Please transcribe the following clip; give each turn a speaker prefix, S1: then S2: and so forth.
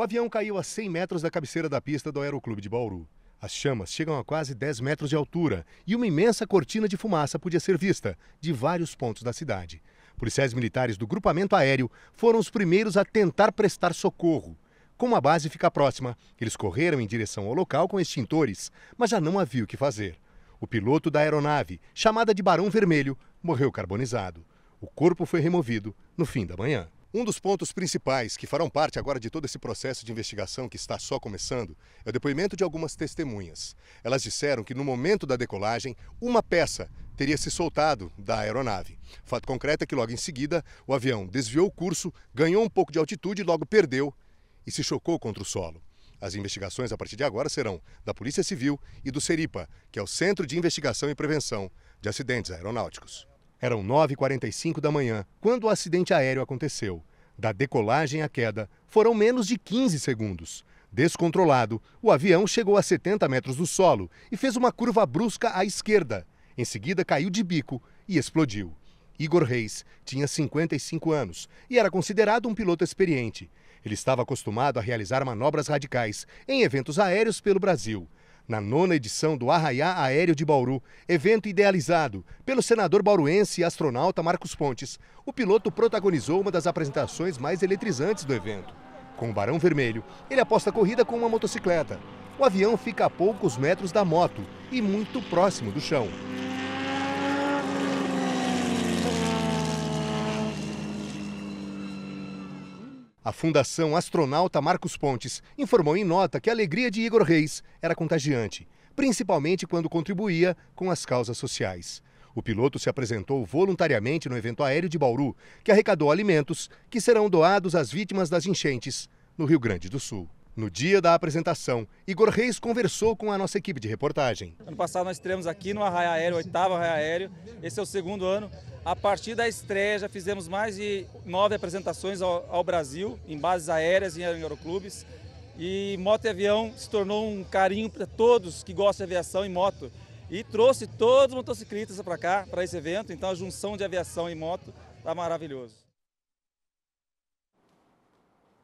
S1: O avião caiu a 100 metros da cabeceira da pista do Aeroclube de Bauru. As chamas chegam a quase 10 metros de altura e uma imensa cortina de fumaça podia ser vista de vários pontos da cidade. Policiais militares do grupamento aéreo foram os primeiros a tentar prestar socorro. Como a base fica próxima, eles correram em direção ao local com extintores, mas já não havia o que fazer. O piloto da aeronave, chamada de Barão Vermelho, morreu carbonizado. O corpo foi removido no fim da manhã. Um dos pontos principais que farão parte agora de todo esse processo de investigação que está só começando é o depoimento de algumas testemunhas. Elas disseram que no momento da decolagem, uma peça teria se soltado da aeronave. Fato concreto é que logo em seguida, o avião desviou o curso, ganhou um pouco de altitude e logo perdeu e se chocou contra o solo. As investigações a partir de agora serão da Polícia Civil e do CERIPA, que é o Centro de Investigação e Prevenção de Acidentes Aeronáuticos. Eram 9h45 da manhã quando o acidente aéreo aconteceu. Da decolagem à queda, foram menos de 15 segundos. Descontrolado, o avião chegou a 70 metros do solo e fez uma curva brusca à esquerda. Em seguida, caiu de bico e explodiu. Igor Reis tinha 55 anos e era considerado um piloto experiente. Ele estava acostumado a realizar manobras radicais em eventos aéreos pelo Brasil na nona edição do Arraiá Aéreo de Bauru, evento idealizado pelo senador bauruense e astronauta Marcos Pontes. O piloto protagonizou uma das apresentações mais eletrizantes do evento. Com o Barão Vermelho, ele aposta a corrida com uma motocicleta. O avião fica a poucos metros da moto e muito próximo do chão. A Fundação Astronauta Marcos Pontes informou em nota que a alegria de Igor Reis era contagiante, principalmente quando contribuía com as causas sociais. O piloto se apresentou voluntariamente no evento aéreo de Bauru, que arrecadou alimentos que serão doados às vítimas das enchentes no Rio Grande do Sul. No dia da apresentação, Igor Reis conversou com a nossa equipe de reportagem.
S2: Ano passado nós estreamos aqui no Arraia Aéreo, oitavo Arraia Aéreo, esse é o segundo ano. A partir da estreia já fizemos mais de nove apresentações ao, ao Brasil, em bases aéreas e em aeroclubes. E moto e avião se tornou um carinho para todos que gostam de aviação e moto. E trouxe todos os motociclistas para cá, para esse evento, então a junção de aviação e moto está maravilhoso.